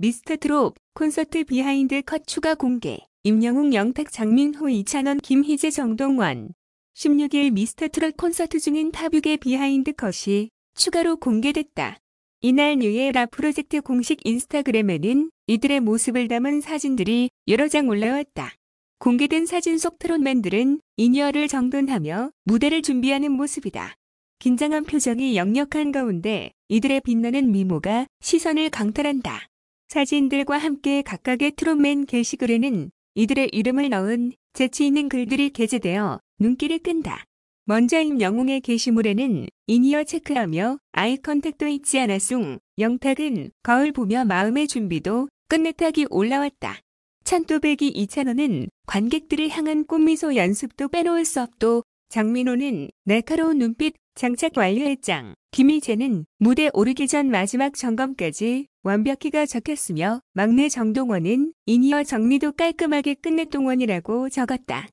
미스터트롯 콘서트 비하인드 컷 추가 공개 임영웅, 영탁, 장민호, 이찬원, 김희재, 정동원 16일 미스터트롯 콘서트 중인 타뷰의 비하인드 컷이 추가로 공개됐다. 이날 뉴에라 프로젝트 공식 인스타그램에는 이들의 모습을 담은 사진들이 여러 장 올라왔다. 공개된 사진 속 트롯맨들은 인이어를 정돈하며 무대를 준비하는 모습이다. 긴장한 표정이 역력한 가운데 이들의 빛나는 미모가 시선을 강탈한다. 사진들과 함께 각각의 트롯맨 게시글에는 이들의 이름을 넣은 재치 있는 글들이 게재되어 눈길을 끈다. 먼저임 영웅의 게시물에는 인이어 체크하며 아이 컨택도 잊지 않았쏨 영탁은 거울 보며 마음의 준비도 끝내타기 올라왔다. 찬또배기 이찬호는 관객들을 향한 꽃미소 연습도 빼놓을 수 없도 장민호는 날카로운 눈빛 장착 완료의 장 김희재는 무대 오르기 전 마지막 점검까지 완벽히가 적혔으며 막내 정동원은 인이어 정리도 깔끔하게 끝냈동원이라고 적었다.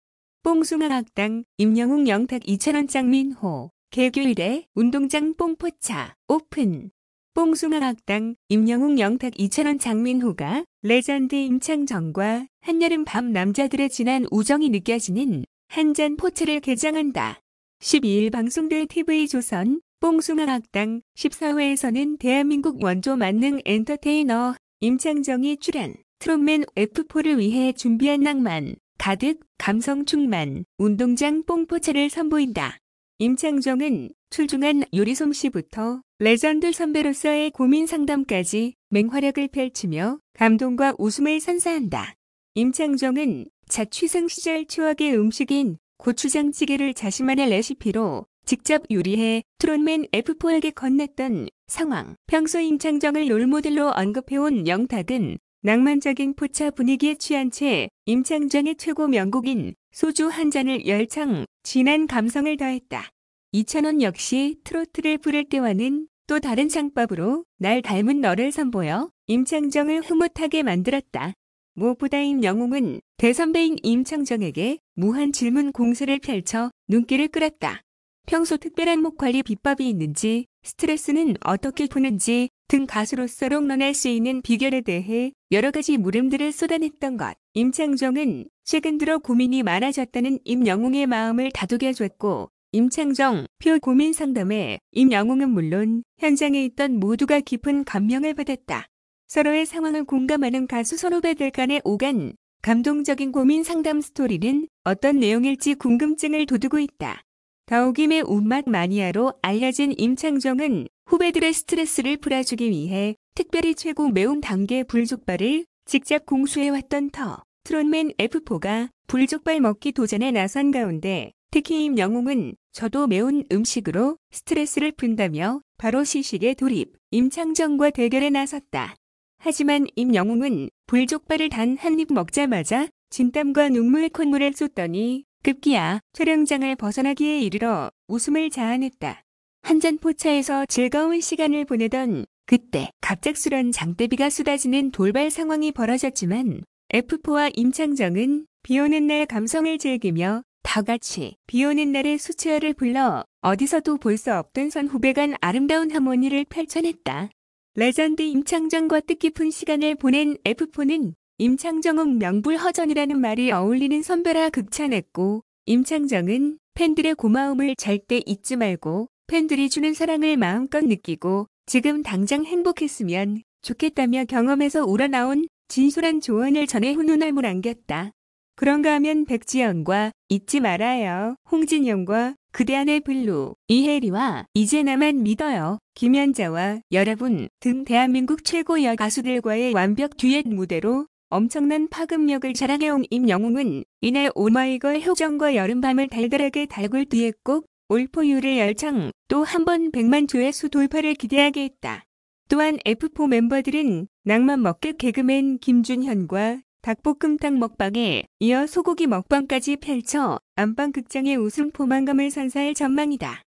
뽕숭아 학당, 임영웅 영탁 이찬원 장민호, 개교일에 운동장 뽕포차, 오픈. 뽕숭아 학당, 임영웅 영탁 이찬원 장민호가 레전드 임창정과 한여름 밤 남자들의 진한 우정이 느껴지는 한잔 포차를 개장한다. 12일 방송될 TV조선 뽕숭아학당 14회에서는 대한민국 원조 만능 엔터테이너 임창정이 출연 트롯맨 F4를 위해 준비한 낭만 가득 감성 충만 운동장 뽕포차를 선보인다. 임창정은 출중한 요리 솜씨부터 레전드 선배로서의 고민 상담까지 맹활약을 펼치며 감동과 웃음을 선사한다. 임창정은 자취생 시절 추억의 음식인 고추장찌개를 자신만의 레시피로 직접 유리해 트롯맨 F4에게 건넸던 상황. 평소 임창정을 롤모델로 언급해온 영탁은 낭만적인 포차 분위기에 취한 채 임창정의 최고 명곡인 소주 한 잔을 열창, 진한 감성을 더했다. 이찬원 역시 트로트를 부를 때와는 또 다른 창법으로 날 닮은 너를 선보여 임창정을 흐뭇하게 만들었다. 무엇보다 인영웅은 대선배인 임창정에게 무한 질문 공세를 펼쳐 눈길을 끌었다. 평소 특별한 목 관리 비법이 있는지, 스트레스는 어떻게 푸는지 등 가수로서 롱런할 수 있는 비결에 대해 여러 가지 물음들을 쏟아냈던 것. 임창정은 최근 들어 고민이 많아졌다는 임영웅의 마음을 다독여줬고, 임창정 표 고민 상담에 임영웅은 물론 현장에 있던 모두가 깊은 감명을 받았다. 서로의 상황을 공감하는 가수 선후배들 간의 오간 감동적인 고민 상담 스토리는 어떤 내용일지 궁금증을 돋우고 있다. 더욱임의 운막 마니아로 알려진 임창정은 후배들의 스트레스를 풀어주기 위해 특별히 최고 매운 단계 불족발을 직접 공수해왔던 터 트롯맨 F4가 불족발 먹기 도전에 나선 가운데 특히 임영웅은 저도 매운 음식으로 스트레스를 푼다며 바로 시식에 돌입, 임창정과 대결에 나섰다. 하지만 임영웅은 불족발을 단 한 입 먹자마자 진땀과 눈물 의 콧물을 쏟더니 급기야 촬영장을 벗어나기에 이르러 웃음을 자아냈다. 한잔 포차에서 즐거운 시간을 보내던 그때 갑작스런 장대비가 쏟아지는 돌발 상황이 벌어졌지만 F4와 임창정은 비오는 날 감성을 즐기며 다같이 비오는 날의 수채화를 불러 어디서도 볼 수 없던 선후배 간 아름다운 하모니를 펼쳐냈다. 레전드 임창정과 뜻깊은 시간을 보낸 F4는 임창정은 명불허전이라는 말이 어울리는 선배라 극찬했고 임창정은 팬들의 고마움을 절대 잊지 말고 팬들이 주는 사랑을 마음껏 느끼고 지금 당장 행복했으면 좋겠다며 경험에서 우러나온 진솔한 조언을 전해 훈훈함을 안겼다. 그런가 하면 백지영과 잊지 말아요. 홍진영과 그대 안의 블루, 이혜리와 이제 나만 믿어요. 김연자와 여러분 등 대한민국 최고 여가수들과의 완벽 듀엣 무대로 엄청난 파급력을 자랑해온 임영웅은 이날 오마이걸 효정과 여름밤을 달달하게 달굴 뒤에 꼭 올포유를 열창 또 한번 100만 조회수 돌파를 기대하게 했다. 또한 F4 멤버들은 낭만 먹게 개그맨 김준현과 닭볶음탕 먹방에 이어 소고기 먹방까지 펼쳐 안방극장의 웃음 포만감을 선사할 전망이다.